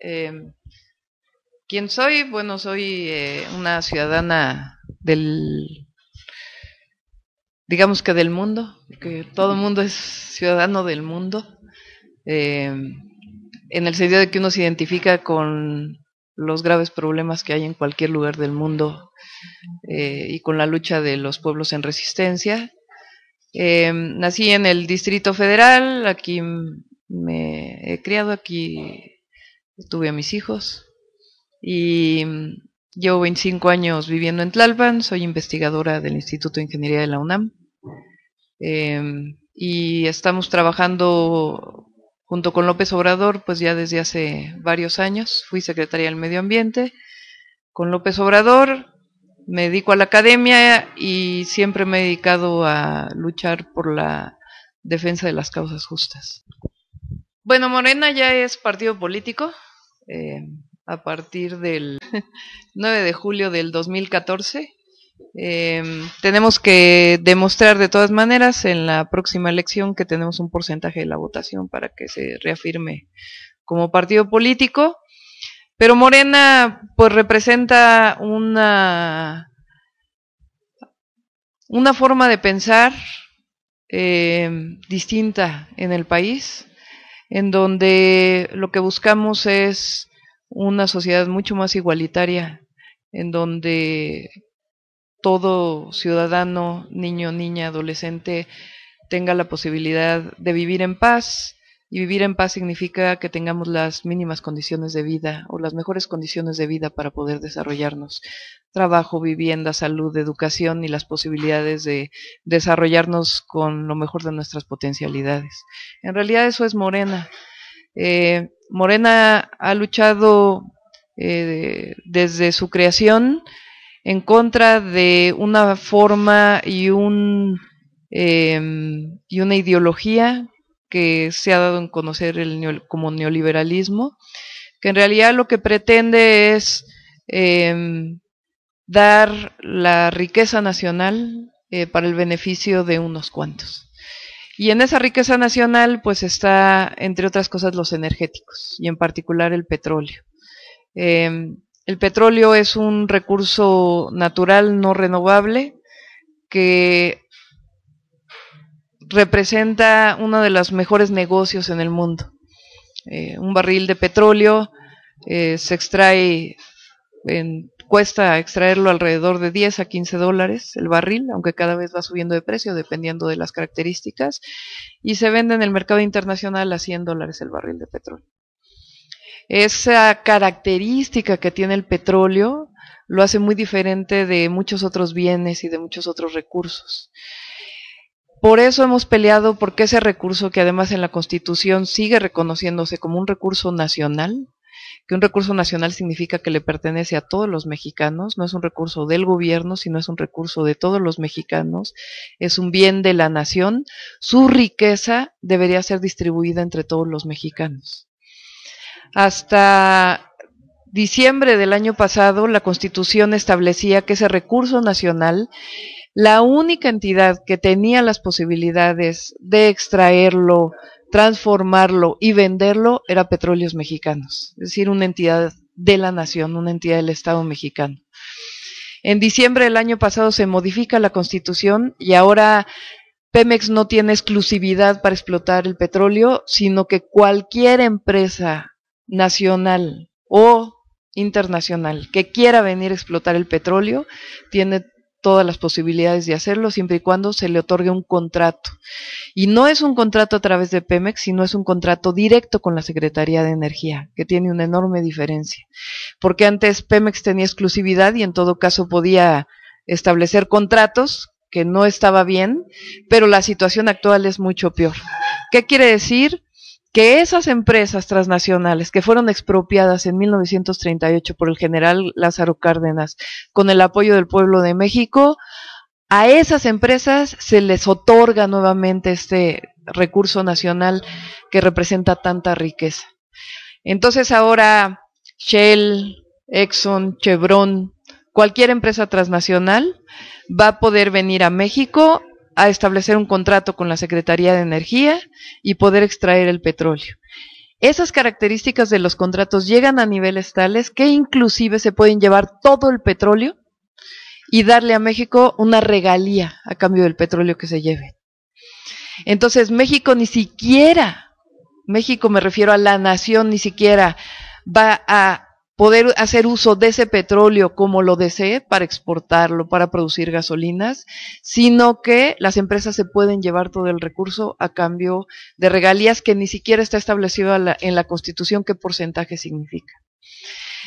Em, ¿Quién soy? Bueno, soy eh, una ciudadana del, digamos que del mundo, porque todo el mundo es ciudadano del mundo, em, en el sentido de que uno se identifica con los graves problemas que hay en cualquier lugar del mundo eh, y con la lucha de los pueblos en resistencia. Em, nací en el Distrito Federal, aquí me he criado, aquí tuve a mis hijos y llevo 25 años viviendo en Tlalpan, soy investigadora del Instituto de Ingeniería de la UNAM em, y estamos trabajando junto con López Obrador pues ya desde hace varios años, fui secretaria del Medio Ambiente con López Obrador, me dedico a la academia y siempre me he dedicado a luchar por la defensa de las causas justas. Bueno, Morena ya es partido político, eh, a partir del 9 de julio del 2014. Eh, tenemos que demostrar de todas maneras en la próxima elección que tenemos un porcentaje de la votación para que se reafirme como partido político. Pero Morena pues representa una, una forma de pensar eh, distinta en el país en donde lo que buscamos es una sociedad mucho más igualitaria, en donde todo ciudadano, niño, niña, adolescente, tenga la posibilidad de vivir en paz, y vivir en paz significa que tengamos las mínimas condiciones de vida o las mejores condiciones de vida para poder desarrollarnos. Trabajo, vivienda, salud, educación y las posibilidades de desarrollarnos con lo mejor de nuestras potencialidades. En realidad eso es Morena. Eh, Morena ha luchado eh, desde su creación en contra de una forma y un em, y una ideología que se ha dado en conocer como neoliberalismo, que en realidad lo que pretende es em, dar la riqueza nacional eh, para el beneficio de unos cuantos. Y en esa riqueza nacional pues está, entre otras cosas, los energéticos y en particular el petróleo. Em, el petróleo es un recurso natural no renovable que representa uno de los mejores negocios en el mundo. Eh, un barril de petróleo eh, se extrae, en, cuesta extraerlo alrededor de 10 a 15 dólares el barril, aunque cada vez va subiendo de precio dependiendo de las características, y se vende en el mercado internacional a 100 dólares el barril de petróleo. Esa característica que tiene el petróleo lo hace muy diferente de muchos otros bienes y de muchos otros recursos. Por eso hemos peleado porque ese recurso que además en la Constitución sigue reconociéndose como un recurso nacional, que un recurso nacional significa que le pertenece a todos los mexicanos, no es un recurso del gobierno, sino es un recurso de todos los mexicanos, es un bien de la nación, su riqueza debería ser distribuida entre todos los mexicanos. Hasta diciembre del año pasado, la Constitución establecía que ese recurso nacional la única entidad que tenía las posibilidades de extraerlo, transformarlo y venderlo era Petróleos Mexicanos, es decir, una entidad de la nación, una entidad del Estado mexicano. En diciembre del año pasado se modifica la constitución y ahora Pemex no tiene exclusividad para explotar el petróleo, sino que cualquier empresa nacional o internacional que quiera venir a explotar el petróleo tiene todas las posibilidades de hacerlo siempre y cuando se le otorgue un contrato. Y no es un contrato a través de Pemex, sino es un contrato directo con la Secretaría de Energía, que tiene una enorme diferencia. Porque antes Pemex tenía exclusividad y en todo caso podía establecer contratos que no estaba bien, pero la situación actual es mucho peor. ¿Qué quiere decir? que esas empresas transnacionales que fueron expropiadas en 1938 por el general Lázaro Cárdenas con el apoyo del pueblo de México, a esas empresas se les otorga nuevamente este recurso nacional que representa tanta riqueza. Entonces ahora Shell, Exxon, Chevron, cualquier empresa transnacional va a poder venir a México a establecer un contrato con la Secretaría de Energía y poder extraer el petróleo. Esas características de los contratos llegan a niveles tales que inclusive se pueden llevar todo el petróleo y darle a México una regalía a cambio del petróleo que se lleve. Entonces México ni siquiera, México me refiero a la nación, ni siquiera va a poder hacer uso de ese petróleo como lo desee para exportarlo, para producir gasolinas, sino que las empresas se pueden llevar todo el recurso a cambio de regalías que ni siquiera está establecido en la Constitución qué porcentaje significa.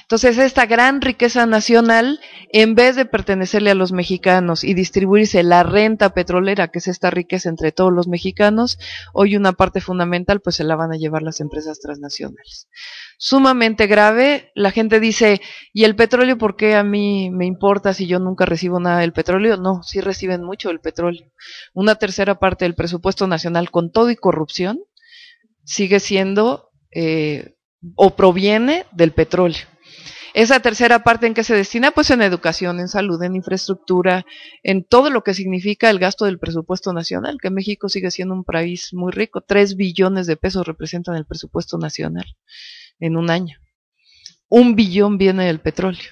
Entonces, esta gran riqueza nacional, en vez de pertenecerle a los mexicanos y distribuirse la renta petrolera, que es esta riqueza entre todos los mexicanos, hoy una parte fundamental pues se la van a llevar las empresas transnacionales sumamente grave. La gente dice, ¿y el petróleo por qué a mí me importa si yo nunca recibo nada del petróleo? No, sí reciben mucho del petróleo. Una tercera parte del presupuesto nacional con todo y corrupción sigue siendo eh, o proviene del petróleo. Esa tercera parte en que se destina, pues en educación, en salud, en infraestructura, en todo lo que significa el gasto del presupuesto nacional, que México sigue siendo un país muy rico, tres billones de pesos representan el presupuesto nacional en un año. Un billón viene del petróleo.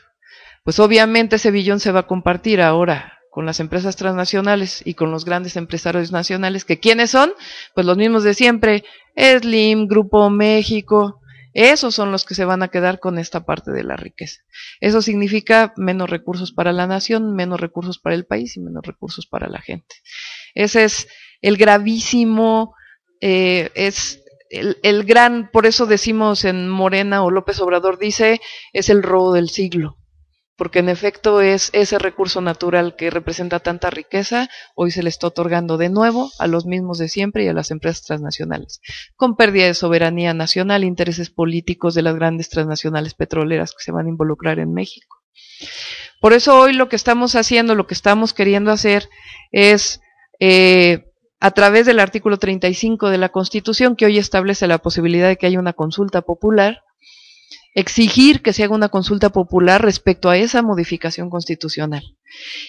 Pues obviamente ese billón se va a compartir ahora con las empresas transnacionales y con los grandes empresarios nacionales, que ¿quiénes son? Pues los mismos de siempre, Slim, Grupo México, esos son los que se van a quedar con esta parte de la riqueza. Eso significa menos recursos para la nación, menos recursos para el país y menos recursos para la gente. Ese es el gravísimo, eh, es el, gran, por eso decimos en Morena o López Obrador dice, es el robo del siglo, porque en efecto es ese recurso natural que representa tanta riqueza, hoy se le está otorgando de nuevo a los mismos de siempre y a las empresas transnacionales, con pérdida de soberanía nacional, intereses políticos de las grandes transnacionales petroleras que se van a involucrar en México. Por eso hoy lo que estamos haciendo, lo que estamos queriendo hacer es... Eh, a través del artículo 35 de la Constitución, que hoy establece la posibilidad de que haya una consulta popular, exigir que se haga una consulta popular respecto a esa modificación constitucional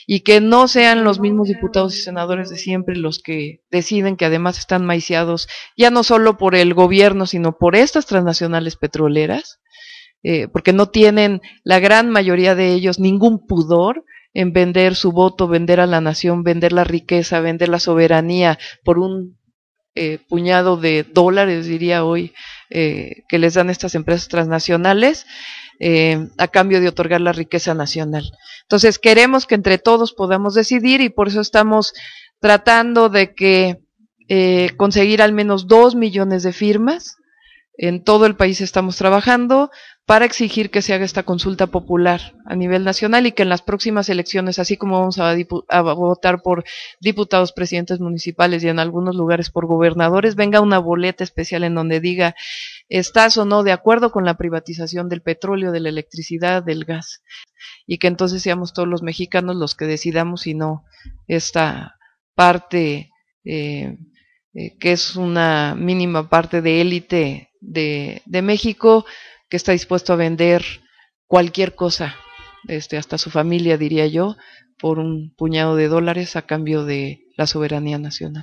y que no sean los mismos diputados y senadores de siempre los que deciden que además están maiciados ya no solo por el gobierno, sino por estas transnacionales petroleras, eh, porque no tienen la gran mayoría de ellos ningún pudor en vender su voto, vender a la nación, vender la riqueza, vender la soberanía por un eh, puñado de dólares, diría hoy, eh, que les dan estas empresas transnacionales. Eh, a cambio de otorgar la riqueza nacional. Entonces queremos que entre todos podamos decidir y por eso estamos tratando de que conseguir al menos dos millones de firmas en todo el país estamos trabajando para exigir que se haga esta consulta popular a nivel nacional y que en las próximas elecciones, así como vamos a, votar por diputados, presidentes municipales y en algunos lugares por gobernadores, venga una boleta especial en donde diga estás o no de acuerdo con la privatización del petróleo, de la electricidad, del gas y que entonces seamos todos los mexicanos los que decidamos y no esta parte eh, eh, que es una mínima parte de élite de, de México que está dispuesto a vender cualquier cosa, este, hasta su familia, diría yo, por un puñado de dólares a cambio de la soberanía nacional.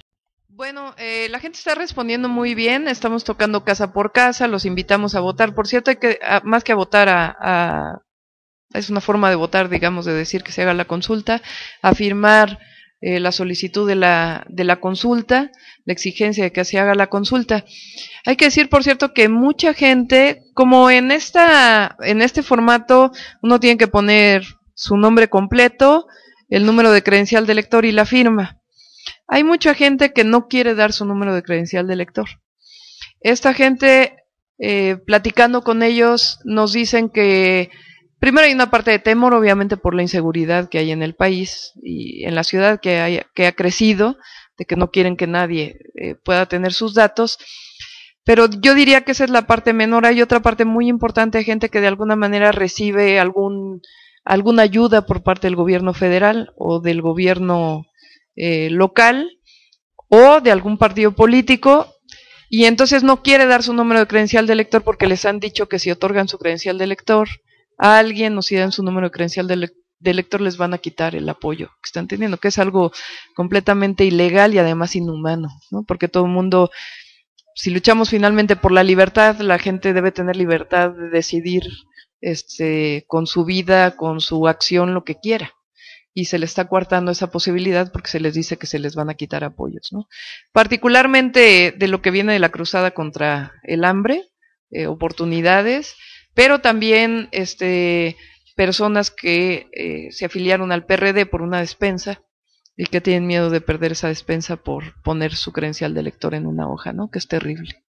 Bueno, eh, la gente está respondiendo muy bien, estamos tocando casa por casa, los invitamos a votar. Por cierto, que, ah, más que a votar, a, a, es una forma de votar, digamos, de decir que se haga la consulta, a eh, la solicitud de la, de la consulta, la exigencia de que se haga la consulta. Hay que decir, por cierto, que mucha gente, como en, esta, en este formato, uno tiene que poner su nombre completo, el número de credencial de lector y la firma. Hay mucha gente que no quiere dar su número de credencial de lector. Esta gente, eh, platicando con ellos, nos dicen que Primero hay una parte de temor, obviamente, por la inseguridad que hay en el país y en la ciudad que, que ha crecido, de que no quieren que nadie eh, pueda tener sus datos. Pero yo diría que esa es la parte menor. Hay otra parte muy importante de gente que de alguna manera recibe algún, alguna ayuda por parte del gobierno federal o del gobierno eh, local o de algún partido político y entonces no quiere dar su número de credencial de elector porque les han dicho que si otorgan su credencial de elector a alguien o si dan su número de, credencial de lector les van a quitar el apoyo, que están teniendo, que es algo completamente ilegal y además inhumano, Porque todo el mundo, si luchamos finalmente por la libertad, la gente debe tener libertad de decidir este, con su vida, con su acción, lo que quiera. Y se le está coartando esa posibilidad porque se les dice que se les van a quitar apoyos. ¿no? Particularmente de lo que viene de la cruzada contra el hambre, eh, oportunidades, pero también este, personas que eh, se afiliaron al PRD por una despensa y que tienen miedo de perder esa despensa por poner su credencial de lector en una hoja, ¿no? Que es terrible.